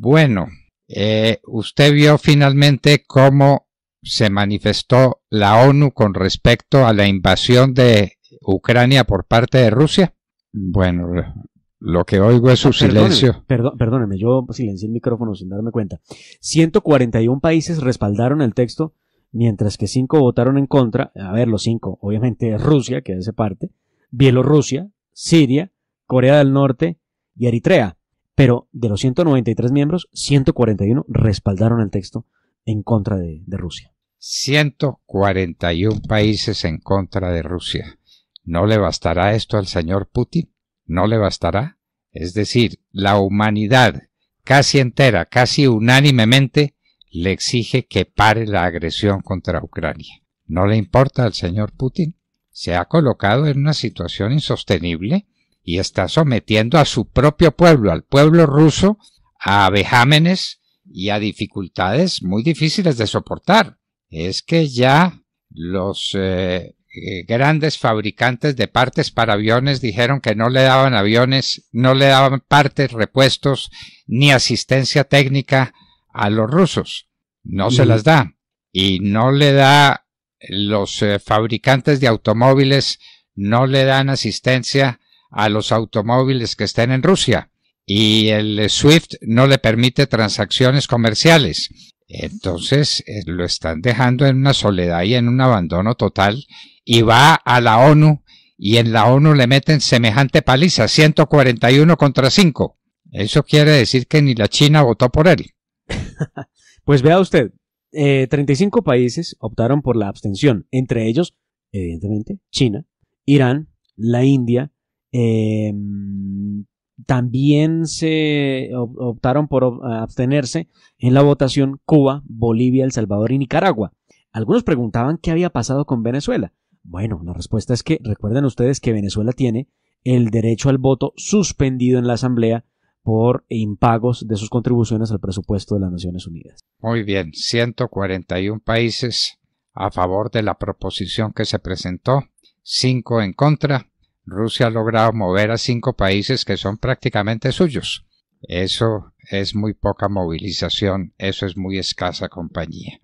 Bueno, eh, usted vio finalmente cómo se manifestó la ONU con respecto a la invasión de Ucrania por parte de Rusia. Bueno, lo que oigo es su ah, silencio. Perdón, perdóneme, yo silencié el micrófono sin darme cuenta. 141 países respaldaron el texto, mientras que 5 votaron en contra. A ver, los 5, obviamente Rusia, que hace parte, Bielorrusia, Siria, Corea del Norte y Eritrea. Pero de los 193 miembros, 141 respaldaron el texto en contra de, Rusia. 141 países en contra de Rusia. ¿No le bastará esto al señor Putin? ¿No le bastará? Es decir, la humanidad casi entera, casi unánimemente, le exige que pare la agresión contra Ucrania. ¿No le importa al señor Putin? Se ha colocado en una situación insostenible y está sometiendo a su propio pueblo, al pueblo ruso, a vejámenes y a dificultades muy difíciles de soportar. Es que ya los eh, eh, grandes fabricantes de partes para aviones dijeron que no le daban aviones, no le daban partes, repuestos ni asistencia técnica a los rusos. No se las da. Y no le da los eh, fabricantes de automóviles, no le dan asistencia a los automóviles que estén en Rusia y el SWIFT no le permite transacciones comerciales. Entonces eh, lo están dejando en una soledad y en un abandono total y va a la ONU y en la ONU le meten semejante paliza, 141 contra 5. Eso quiere decir que ni la China votó por él. pues vea usted, 35 eh, países optaron por la abstención, entre ellos, evidentemente, China, Irán, la India, Em, también se optaron por abstenerse en la votación Cuba, Bolivia, El Salvador y Nicaragua. Algunos preguntaban qué había pasado con Venezuela. Bueno, la respuesta es que recuerden ustedes que Venezuela tiene el derecho al voto suspendido en la Asamblea por impagos de sus contribuciones al presupuesto de las Naciones Unidas. Muy bien, 141 países a favor de la proposición que se presentó, 5 en contra, Rusia ha logrado mover a cinco países que son prácticamente suyos. Eso es muy poca movilización, eso es muy escasa compañía.